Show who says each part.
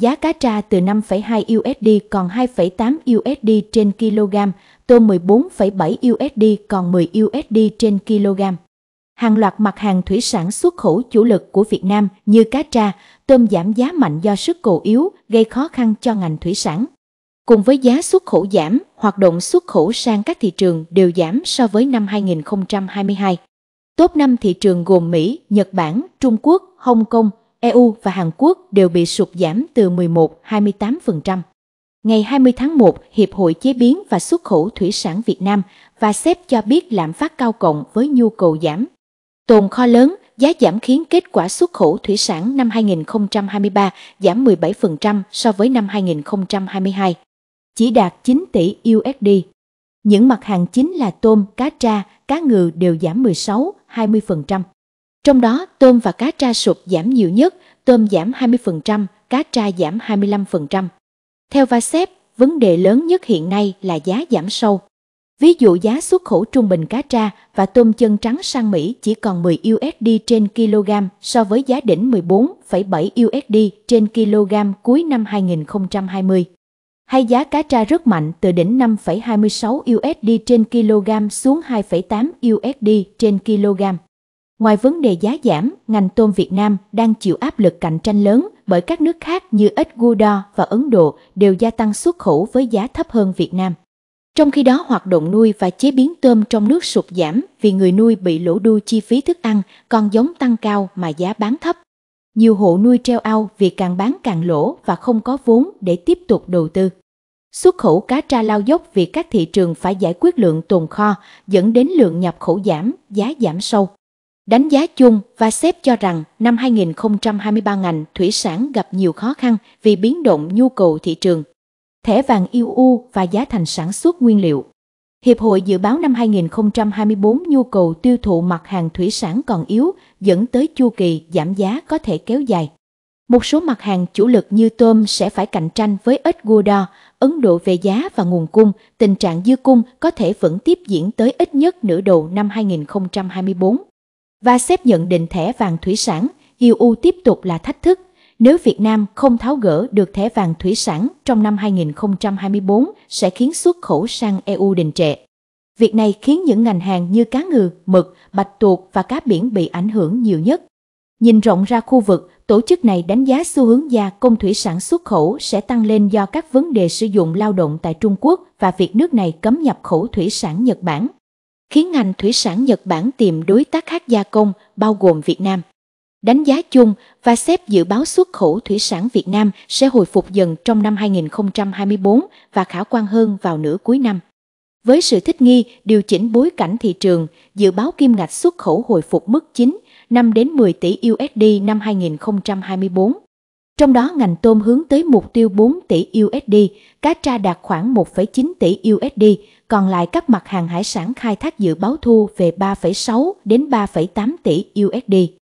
Speaker 1: Giá cá tra từ 5,2 USD còn 2,8 USD trên kg, tôm 14,7 USD còn 10 USD trên kg. Hàng loạt mặt hàng thủy sản xuất khẩu chủ lực của Việt Nam như cá tra, tôm giảm giá mạnh do sức cầu yếu gây khó khăn cho ngành thủy sản. Cùng với giá xuất khẩu giảm, hoạt động xuất khẩu sang các thị trường đều giảm so với năm 2022. Top 5 thị trường gồm Mỹ, Nhật Bản, Trung Quốc, Hồng Kông, EU và Hàn Quốc đều bị sụt giảm từ 11-28%. Ngày 20 tháng 1, Hiệp hội Chế biến và Xuất khẩu Thủy sản Việt Nam và xếp cho biết lạm phát cao cộng với nhu cầu giảm. Tồn kho lớn, giá giảm khiến kết quả xuất khẩu thủy sản năm 2023 giảm 17% so với năm 2022, chỉ đạt 9 tỷ USD. Những mặt hàng chính là tôm, cá tra, cá ngừ đều giảm 16, 20%. Trong đó, tôm và cá tra sụp giảm nhiều nhất, tôm giảm 20%, cá tra giảm 25%. Theo Vasep, vấn đề lớn nhất hiện nay là giá giảm sâu. Ví dụ giá xuất khẩu trung bình cá tra và tôm chân trắng sang Mỹ chỉ còn 10 USD trên kg so với giá đỉnh 14,7 USD trên kg cuối năm 2020. Hay giá cá tra rất mạnh từ đỉnh 5,26 USD trên kg xuống 2,8 USD trên kg. Ngoài vấn đề giá giảm, ngành tôm Việt Nam đang chịu áp lực cạnh tranh lớn bởi các nước khác như Ecuador và Ấn Độ đều gia tăng xuất khẩu với giá thấp hơn Việt Nam. Trong khi đó hoạt động nuôi và chế biến tôm trong nước sụt giảm vì người nuôi bị lỗ đu chi phí thức ăn, còn giống tăng cao mà giá bán thấp. Nhiều hộ nuôi treo ao vì càng bán càng lỗ và không có vốn để tiếp tục đầu tư. Xuất khẩu cá tra lao dốc vì các thị trường phải giải quyết lượng tồn kho, dẫn đến lượng nhập khẩu giảm, giá giảm sâu. Đánh giá chung, và xếp cho rằng năm 2023 ngành thủy sản gặp nhiều khó khăn vì biến động nhu cầu thị trường, thẻ vàng yêu u và giá thành sản xuất nguyên liệu. Hiệp hội dự báo năm 2024 nhu cầu tiêu thụ mặt hàng thủy sản còn yếu, dẫn tới chu kỳ giảm giá có thể kéo dài. Một số mặt hàng chủ lực như tôm sẽ phải cạnh tranh với ếch ít đo, Ấn Độ về giá và nguồn cung, tình trạng dư cung có thể vẫn tiếp diễn tới ít nhất nửa đầu năm 2024. Và xếp nhận định thẻ vàng thủy sản, EU tiếp tục là thách thức. Nếu Việt Nam không tháo gỡ được thẻ vàng thủy sản trong năm 2024 sẽ khiến xuất khẩu sang EU đình trệ. Việc này khiến những ngành hàng như cá ngừ, mực, bạch tuộc và cá biển bị ảnh hưởng nhiều nhất. Nhìn rộng ra khu vực, tổ chức này đánh giá xu hướng gia công thủy sản xuất khẩu sẽ tăng lên do các vấn đề sử dụng lao động tại Trung Quốc và việc nước này cấm nhập khẩu thủy sản Nhật Bản khiến ngành thủy sản Nhật Bản tìm đối tác khác gia công bao gồm Việt Nam. Đánh giá chung và xếp dự báo xuất khẩu thủy sản Việt Nam sẽ hồi phục dần trong năm 2024 và khả quan hơn vào nửa cuối năm. Với sự thích nghi, điều chỉnh bối cảnh thị trường, dự báo kim ngạch xuất khẩu hồi phục mức 9, 5 đến 10 tỷ USD năm 2024 trong đó ngành tôm hướng tới mục tiêu 4 tỷ USD, cá tra đạt khoảng 1,9 tỷ USD, còn lại các mặt hàng hải sản khai thác dự báo thu về 3,6 đến 3,8 tỷ USD.